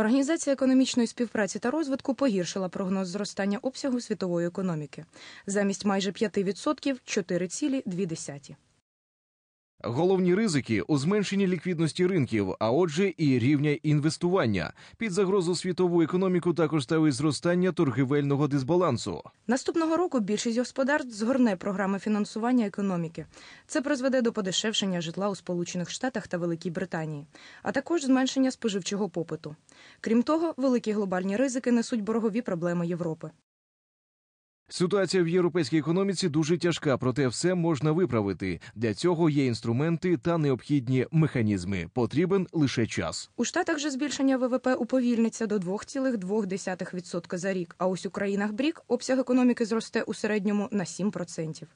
Організація економічної співпраці та розвитку погіршила прогноз зростання обсягу світової економіки замість майже 5% 4,2%. Головні ризики у зменшенні ліквідності ринків, а отже, і рівня інвестування. Під загрозу світову економіку також ставить зростання торгівельного дисбалансу. Наступного року більшість господарств згорне програми фінансування економіки. Це призведе до подешевшення житла у Сполучених Штатах та Великій Британії, а також зменшення споживчого попиту. Крім того, великі глобальні ризики несуть боргові проблеми Європи. Ситуація в європейській економіці дуже тяжка, проте все можна виправити. Для цього є інструменти та необхідні механізми. Потрібен лише час. У штатах же збільшення ВВП уповільниться до 2,2% за рік. А ось у країнах брік обсяг економіки зросте у середньому на 7%.